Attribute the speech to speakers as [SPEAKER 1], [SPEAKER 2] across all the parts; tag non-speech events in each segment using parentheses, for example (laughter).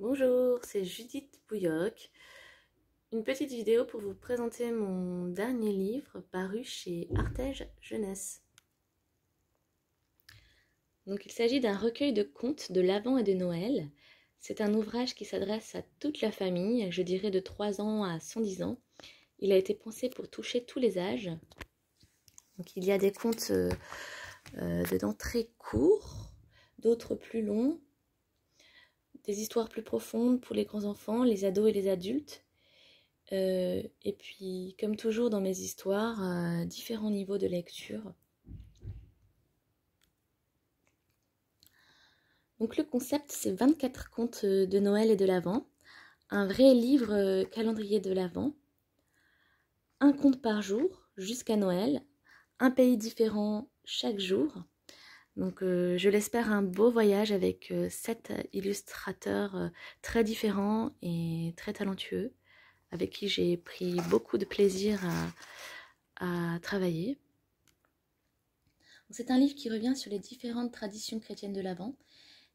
[SPEAKER 1] Bonjour, c'est Judith Bouilloc. Une petite vidéo pour vous présenter mon dernier livre paru chez Artege Jeunesse. Donc il s'agit d'un recueil de contes de l'Avent et de Noël. C'est un ouvrage qui s'adresse à toute la famille, je dirais de 3 ans à 110 ans. Il a été pensé pour toucher tous les âges. Donc il y a des contes de euh, euh, dedans très courts, d'autres plus longs, des histoires plus profondes pour les grands-enfants, les ados et les adultes. Euh, et puis, comme toujours dans mes histoires, différents niveaux de lecture. Donc le concept, c'est 24 contes de Noël et de l'Avent, un vrai livre euh, calendrier de l'Avent, un conte par jour jusqu'à Noël, un pays différent chaque jour, donc euh, je l'espère un beau voyage avec euh, sept illustrateurs euh, très différents et très talentueux, avec qui j'ai pris beaucoup de plaisir à, à travailler. C'est un livre qui revient sur les différentes traditions chrétiennes de l'Avent,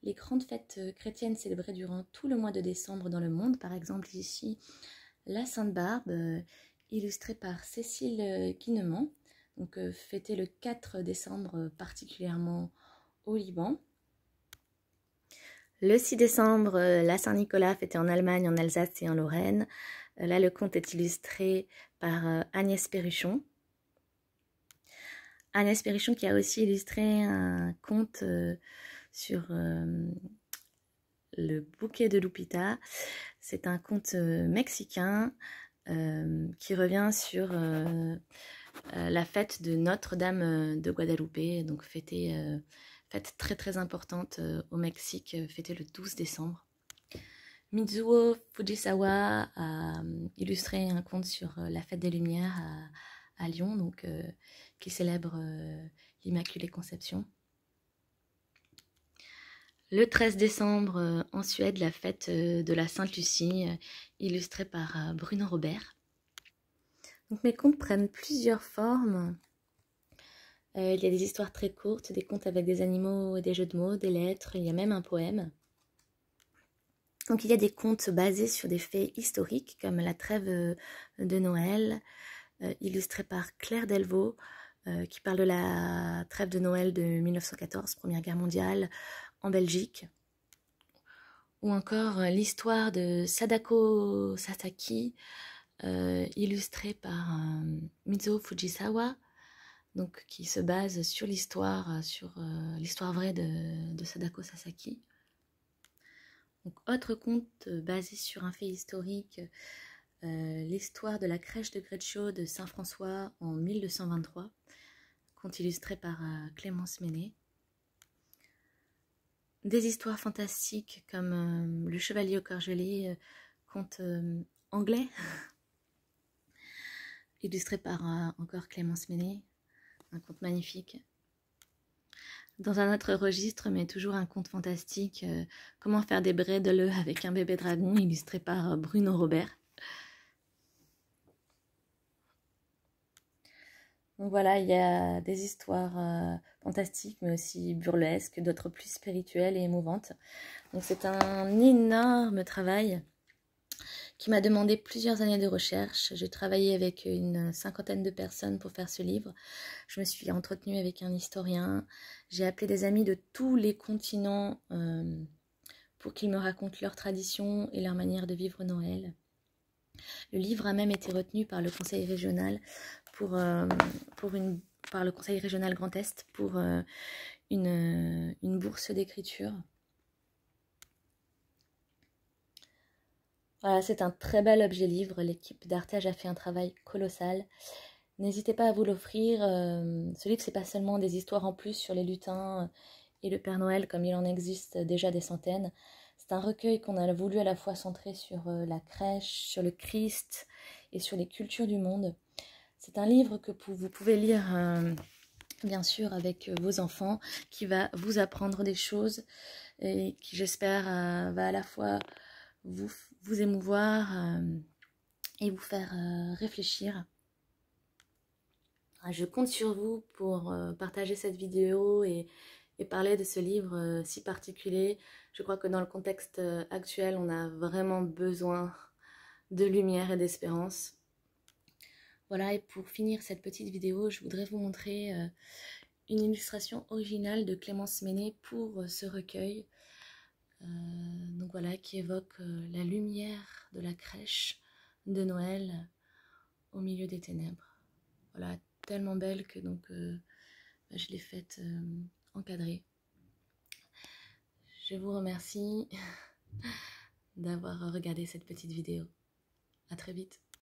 [SPEAKER 1] les grandes fêtes chrétiennes célébrées durant tout le mois de décembre dans le monde, par exemple ici la Sainte-Barbe, illustrée par Cécile Guinemont donc euh, fêté le 4 décembre euh, particulièrement au Liban. Le 6 décembre, euh, la Saint-Nicolas fêtée en Allemagne, en Alsace et en Lorraine. Là, le conte est illustré par Agnès Perruchon. Agnès Périchon qui a aussi illustré un conte sur le bouquet de Lupita. C'est un conte mexicain qui revient sur euh, la fête de Notre-Dame euh, de Guadalupe, donc euh, fête très très importante au Mexique, fêtée le 12 décembre. Mizuo Fujisawa a illustré un conte sur la fête des Lumières à, Lyon, donc, qui célèbre l'Immaculée Conception. Le 13 décembre, en Suède, la fête de la Sainte Lucie, illustrée par Bruno Robert. Donc mes contes prennent plusieurs formes. Euh, il y a des histoires très courtes, des contes avec des animaux des jeux de mots, des lettres, il y a même un poème. Donc il y a des contes basés sur des faits historiques comme la trêve euh, de Noël, euh, illustrée par Claire Delvaux, qui parle de la trêve de Noël de 1914, Première Guerre mondiale, en Belgique. Ou encore l'histoire de Sadako Sataki... Euh, illustré par euh, Mizo Fujisawa, donc, qui se base sur l'histoire, euh, sur l'histoire vraie de, Sadako Sasaki. autre conte basé sur un fait historique, l'histoire de la crèche de Greccio de Saint-François en 1223, conte illustré par Clémence Ménet des histoires fantastiques comme Le Chevalier au conte anglais (laughs) illustré par encore Clémence Ménet, un conte magnifique. Dans un autre registre, mais toujours un conte fantastique, euh, Comment faire des braies de l'eau avec un bébé dragon, illustré par euh, Bruno Robert. Donc voilà, il y a des histoires euh, fantastiques, mais aussi burlesques, d'autres plus spirituelles et émouvantes. Donc c'est un énorme travail qui m'a demandé plusieurs années de recherche. J'ai travaillé avec une cinquantaine de personnes pour faire ce livre. Je me suis entretenue avec un historien. J'ai appelé des amis de tous les continents euh, pour qu'ils me racontent leurs traditions et leur manière de vivre Noël. Le livre a même été retenu par le conseil régional pour, euh, pour une, par le conseil régional Grand Est pour euh, une bourse d'écriture. Voilà, c'est un très bel objet livre. L'équipe d'Artage a fait un travail colossal. N'hésitez pas à vous l'offrir. Euh, ce livre, c'est pas seulement des histoires en plus sur les lutins euh, et le Père Noël, comme il en existe déjà des centaines. C'est un recueil qu'on a voulu à la fois centrer sur euh, la crèche, sur le Christ et sur les cultures du monde. C'est un livre que vous pouvez lire, bien sûr, avec vos enfants, qui va vous apprendre des choses et qui, j'espère, va à la fois vous, émouvoir euh, et vous faire euh, réfléchir. Ah, je compte sur vous pour euh, partager cette vidéo et, et, parler de ce livre si particulier. Je crois que dans le contexte actuel, on a vraiment besoin de lumière et d'espérance. Voilà, et pour finir cette petite vidéo, je voudrais vous montrer une illustration originale de Clémence Ménet pour ce recueil. Euh, donc voilà, qui évoque euh, la lumière de la crèche de Noël au milieu des ténèbres. Voilà, tellement belle que donc euh, bah, je l'ai faite encadrée. Je vous remercie (laughs) d'avoir regardé cette petite vidéo. À très vite.